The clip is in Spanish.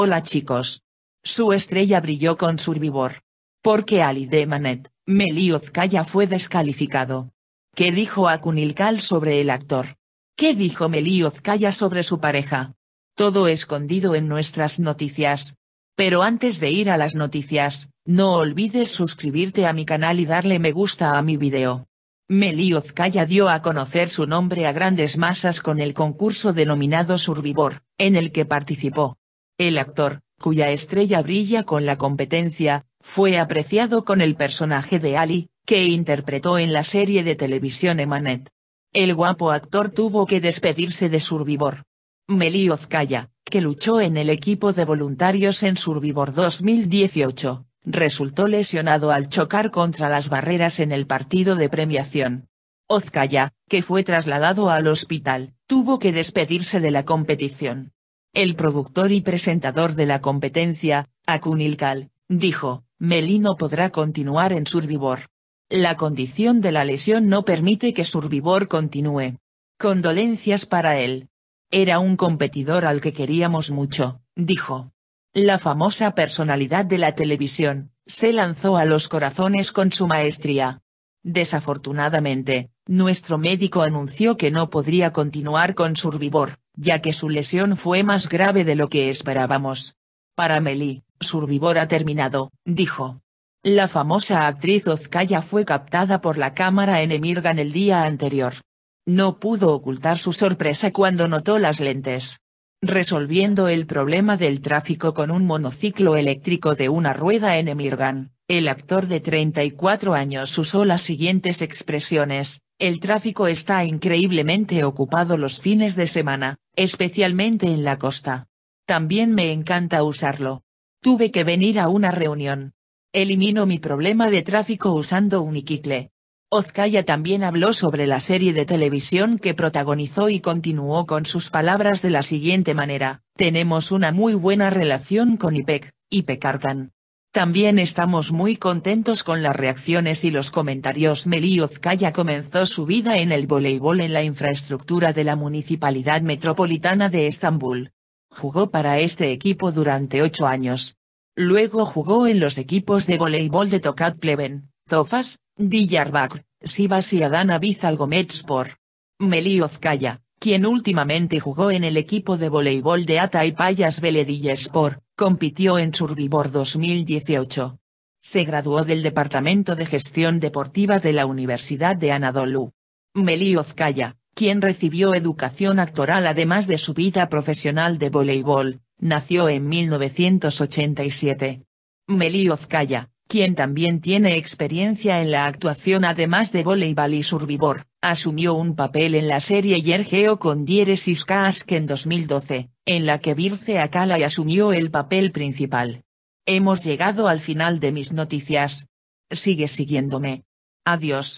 Hola chicos. Su estrella brilló con Survivor. Porque Ali de Manet, Meliozkaya fue descalificado. ¿Qué dijo Akunilkal sobre el actor? ¿Qué dijo Meliozkaya sobre su pareja? Todo escondido en nuestras noticias. Pero antes de ir a las noticias, no olvides suscribirte a mi canal y darle me gusta a mi video. Meliozkaya dio a conocer su nombre a grandes masas con el concurso denominado Survivor, en el que participó. El actor, cuya estrella brilla con la competencia, fue apreciado con el personaje de Ali, que interpretó en la serie de televisión Emanet. El guapo actor tuvo que despedirse de Survivor. Meli Ozcaya, que luchó en el equipo de voluntarios en Survivor 2018, resultó lesionado al chocar contra las barreras en el partido de premiación. Ozkaya, que fue trasladado al hospital, tuvo que despedirse de la competición el productor y presentador de la competencia, Acunilcal, dijo, Melino podrá continuar en Survivor. La condición de la lesión no permite que Survivor continúe. Condolencias para él. Era un competidor al que queríamos mucho, dijo. La famosa personalidad de la televisión, se lanzó a los corazones con su maestría. Desafortunadamente, nuestro médico anunció que no podría continuar con Survivor, ya que su lesión fue más grave de lo que esperábamos. Para Meli, Survivor ha terminado, dijo. La famosa actriz Ozkaya fue captada por la cámara en Emirgan el día anterior. No pudo ocultar su sorpresa cuando notó las lentes. Resolviendo el problema del tráfico con un monociclo eléctrico de una rueda en Emirgan, el actor de 34 años usó las siguientes expresiones, el tráfico está increíblemente ocupado los fines de semana, especialmente en la costa. También me encanta usarlo. Tuve que venir a una reunión. Elimino mi problema de tráfico usando un iquicle. Ozkaya también habló sobre la serie de televisión que protagonizó y continuó con sus palabras de la siguiente manera, tenemos una muy buena relación con IPEC, IPEC también estamos muy contentos con las reacciones y los comentarios. Ozcaya comenzó su vida en el voleibol en la infraestructura de la Municipalidad Metropolitana de Estambul. Jugó para este equipo durante ocho años. Luego jugó en los equipos de voleibol de Tokat Pleven, Tofas, Diyarbakır, Sivas y Adana Bizalgometspor. Ozcaya, quien últimamente jugó en el equipo de voleibol de Atay Payas Belediyespor, Compitió en Survivor 2018. Se graduó del Departamento de Gestión Deportiva de la Universidad de Anadolu. Meli Ozkaya, quien recibió educación actoral además de su vida profesional de voleibol, nació en 1987. Meli Ozkaya, quien también tiene experiencia en la actuación además de voleibol y survivor, asumió un papel en la serie Yergeo con Diéresis Kask en 2012, en la que Virce y asumió el papel principal. Hemos llegado al final de mis noticias. Sigue siguiéndome. Adiós.